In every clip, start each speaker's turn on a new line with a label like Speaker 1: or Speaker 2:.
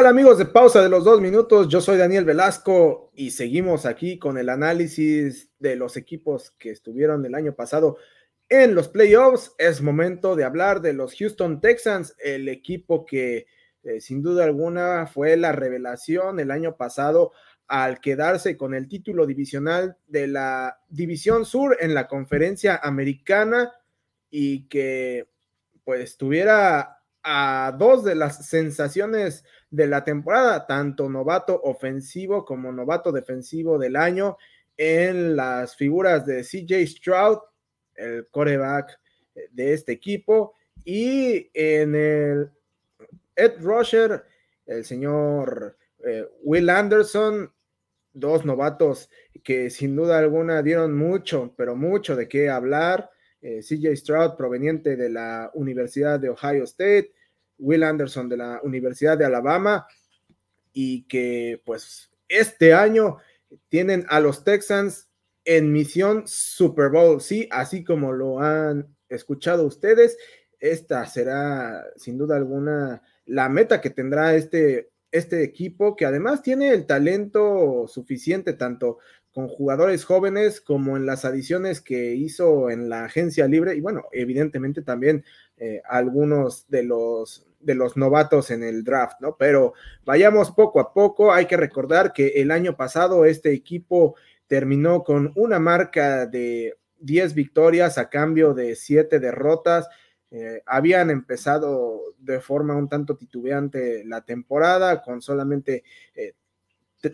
Speaker 1: hola amigos de Pausa de los Dos Minutos? Yo soy Daniel Velasco y seguimos aquí con el análisis de los equipos que estuvieron el año pasado en los playoffs. Es momento de hablar de los Houston Texans, el equipo que eh, sin duda alguna fue la revelación el año pasado al quedarse con el título divisional de la División Sur en la conferencia americana y que pues tuviera a dos de las sensaciones de la temporada, tanto novato ofensivo como novato defensivo del año, en las figuras de CJ Stroud, el coreback de este equipo, y en el Ed Rusher, el señor eh, Will Anderson, dos novatos que sin duda alguna dieron mucho, pero mucho de qué hablar. Eh, CJ Stroud, proveniente de la Universidad de Ohio State, Will Anderson de la Universidad de Alabama y que pues este año tienen a los Texans en misión Super Bowl, sí, así como lo han escuchado ustedes, esta será sin duda alguna la meta que tendrá este este equipo que además tiene el talento suficiente tanto con jugadores jóvenes como en las adiciones que hizo en la agencia libre y bueno, evidentemente también eh, algunos de los de los novatos en el draft, ¿no? Pero vayamos poco a poco, hay que recordar que el año pasado este equipo terminó con una marca de 10 victorias a cambio de 7 derrotas, eh, habían empezado de forma un tanto titubeante la temporada con solamente eh,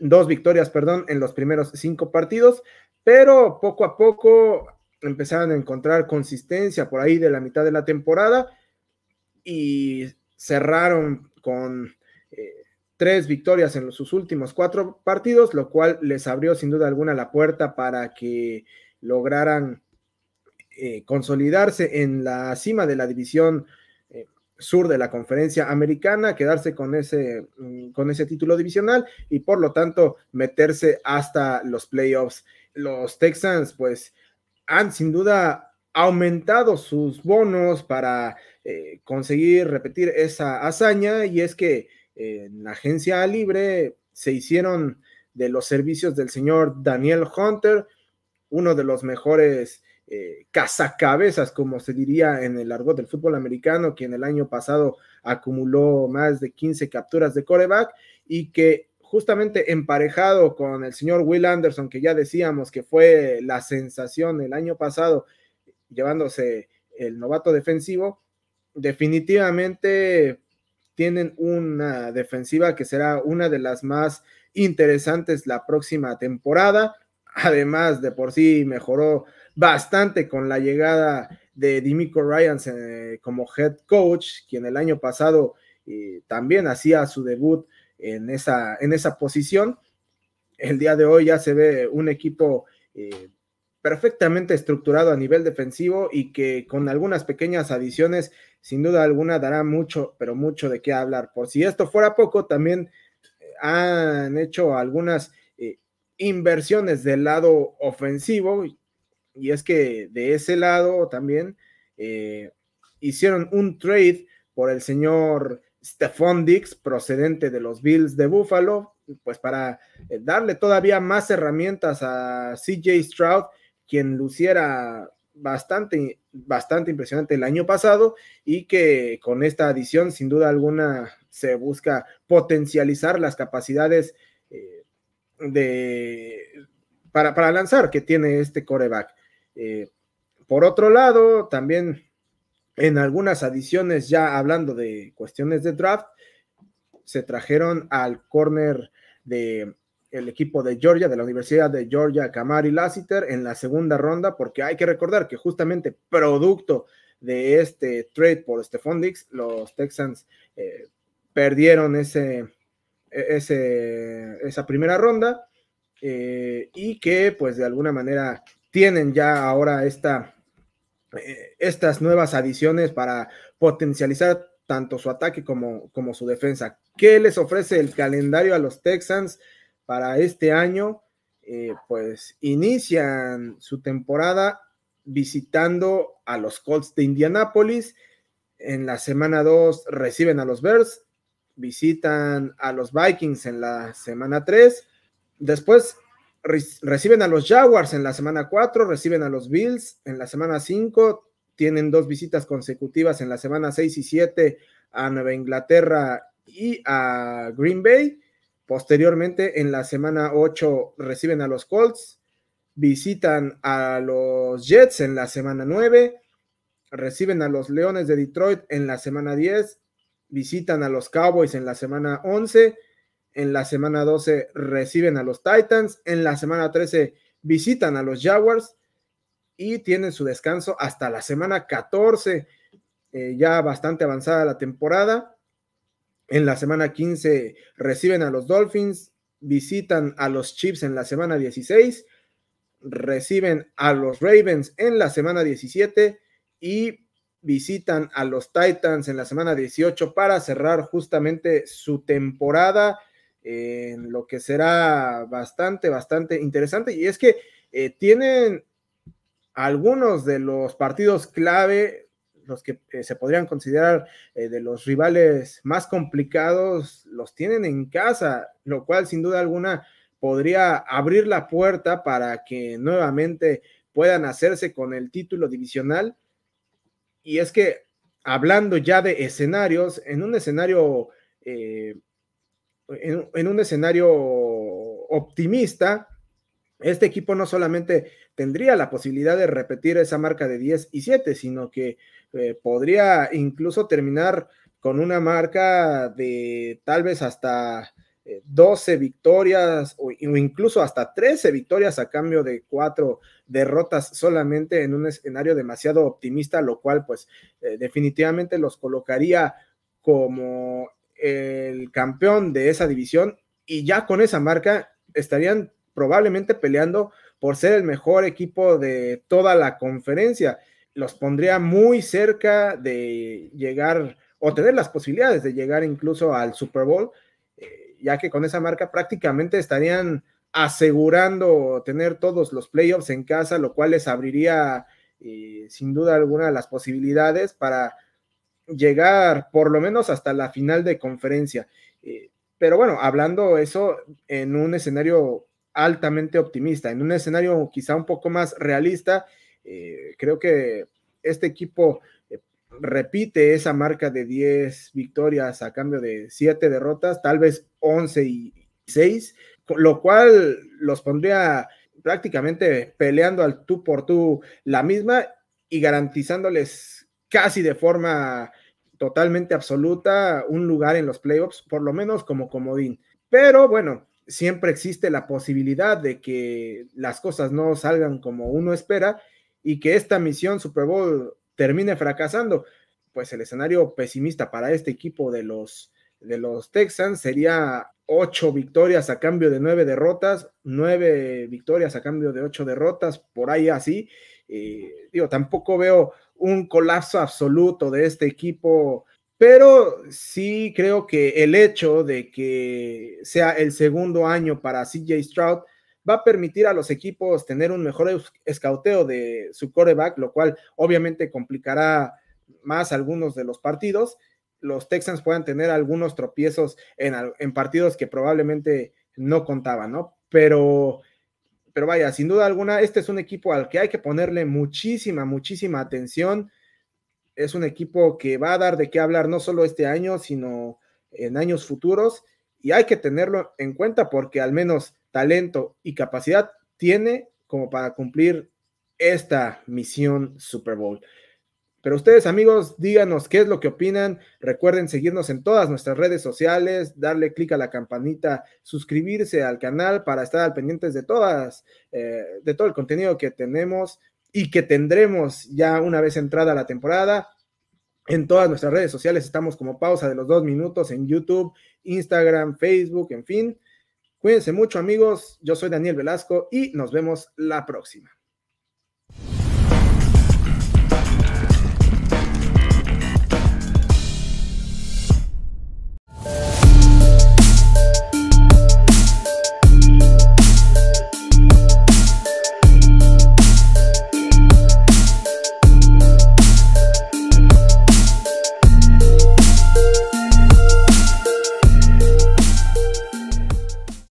Speaker 1: dos victorias, perdón, en los primeros cinco partidos, pero poco a poco empezaron a encontrar consistencia por ahí de la mitad de la temporada y cerraron con eh, tres victorias en sus últimos cuatro partidos, lo cual les abrió sin duda alguna la puerta para que lograran eh, consolidarse en la cima de la división eh, sur de la conferencia americana, quedarse con ese, mm, con ese título divisional y por lo tanto meterse hasta los playoffs. Los Texans pues han sin duda aumentado sus bonos para eh, conseguir repetir esa hazaña y es que en la agencia libre se hicieron de los servicios del señor Daniel Hunter, uno de los mejores eh, cazacabezas, como se diría en el argot del fútbol americano, que en el año pasado acumuló más de 15 capturas de coreback y que justamente emparejado con el señor Will Anderson, que ya decíamos que fue la sensación el año pasado, llevándose el novato defensivo, definitivamente tienen una defensiva que será una de las más interesantes la próxima temporada. Además, de por sí mejoró bastante con la llegada de Dimico Ryan eh, como head coach, quien el año pasado eh, también hacía su debut en esa, en esa posición. El día de hoy ya se ve un equipo eh, perfectamente estructurado a nivel defensivo y que con algunas pequeñas adiciones, sin duda alguna, dará mucho, pero mucho de qué hablar. Por si esto fuera poco, también han hecho algunas inversiones del lado ofensivo, y es que de ese lado también eh, hicieron un trade por el señor Stephon Dix, procedente de los Bills de Buffalo, pues para eh, darle todavía más herramientas a CJ Stroud, quien luciera bastante, bastante impresionante el año pasado y que con esta adición, sin duda alguna, se busca potencializar las capacidades eh, de, para, para lanzar que tiene este coreback. Eh, por otro lado, también en algunas adiciones, ya hablando de cuestiones de draft, se trajeron al corner de el equipo de Georgia, de la Universidad de Georgia, Kamari Lassiter, en la segunda ronda, porque hay que recordar que justamente producto de este trade por Stephon Dix, los Texans eh, perdieron ese, esa primera ronda eh, y que pues de alguna manera tienen ya ahora esta, eh, estas nuevas adiciones para potencializar tanto su ataque como, como su defensa. ¿Qué les ofrece el calendario a los Texans para este año? Eh, pues inician su temporada visitando a los Colts de Indianápolis. En la semana 2 reciben a los Bears visitan a los Vikings en la semana 3, después reciben a los Jaguars en la semana 4, reciben a los Bills en la semana 5, tienen dos visitas consecutivas en la semana 6 y 7 a Nueva Inglaterra y a Green Bay. Posteriormente, en la semana 8 reciben a los Colts, visitan a los Jets en la semana 9, reciben a los Leones de Detroit en la semana 10 visitan a los Cowboys en la semana 11, en la semana 12 reciben a los Titans, en la semana 13 visitan a los Jaguars y tienen su descanso hasta la semana 14, eh, ya bastante avanzada la temporada. En la semana 15 reciben a los Dolphins, visitan a los Chiefs en la semana 16, reciben a los Ravens en la semana 17 y visitan a los Titans en la semana 18 para cerrar justamente su temporada, en lo que será bastante, bastante interesante. Y es que eh, tienen algunos de los partidos clave, los que eh, se podrían considerar eh, de los rivales más complicados, los tienen en casa, lo cual sin duda alguna podría abrir la puerta para que nuevamente puedan hacerse con el título divisional y es que hablando ya de escenarios, en un escenario, eh, en, un escenario optimista, este equipo no solamente tendría la posibilidad de repetir esa marca de 10 y 7, sino que eh, podría incluso terminar con una marca de tal vez hasta 12 eh, victorias o, incluso hasta 13 victorias a cambio de cuatro derrotas solamente en un escenario demasiado optimista, lo cual pues eh, definitivamente los colocaría como el campeón de esa división y ya con esa marca estarían probablemente peleando por ser el mejor equipo de toda la conferencia. Los pondría muy cerca de llegar o tener las posibilidades de llegar incluso al Super Bowl, ya que con esa marca prácticamente estarían asegurando tener todos los playoffs en casa, lo cual les abriría eh, sin duda alguna las posibilidades para llegar por lo menos hasta la final de conferencia. Eh, pero bueno, hablando eso en un escenario altamente optimista, en un escenario quizá un poco más realista, eh, creo que este equipo repite esa marca de 10 victorias a cambio de 7 derrotas, tal vez 11 y 6, lo cual los pondría prácticamente peleando al tú por tú la misma y garantizándoles casi de forma totalmente absoluta un lugar en los playoffs, por lo menos como comodín. Pero bueno, siempre existe la posibilidad de que las cosas no salgan como uno espera y que esta misión Super Bowl termine fracasando. Pues el escenario pesimista para este equipo de los, de los Texans sería ocho victorias a cambio de nueve derrotas, nueve victorias a cambio de ocho derrotas, por ahí así. Eh, digo, tampoco veo un colapso absoluto de este equipo, pero sí creo que el hecho de que sea el segundo año para CJ Stroud, va a permitir a los equipos tener un mejor escauteo de su coreback, lo cual obviamente complicará más algunos de los partidos. Los Texans puedan tener algunos tropiezos en, partidos que probablemente no contaban, ¿no? Pero, pero vaya, sin duda alguna, este es un equipo al que hay que ponerle muchísima, muchísima atención. Es un equipo que va a dar de qué hablar no solo este año, sino en años futuros. Y hay que tenerlo en cuenta porque al menos talento y capacidad tiene como para cumplir esta misión Super Bowl. Pero ustedes amigos, díganos qué es lo que opinan. Recuerden seguirnos en todas nuestras redes sociales, darle clic a la campanita, suscribirse al canal para estar al pendientes de todas, eh, de todo el contenido que tenemos y que tendremos ya una vez entrada la temporada. En todas nuestras redes sociales estamos como pausa de los dos minutos en YouTube, Instagram, Facebook, en fin. Cuídense mucho amigos, yo soy Daniel Velasco y nos vemos la próxima.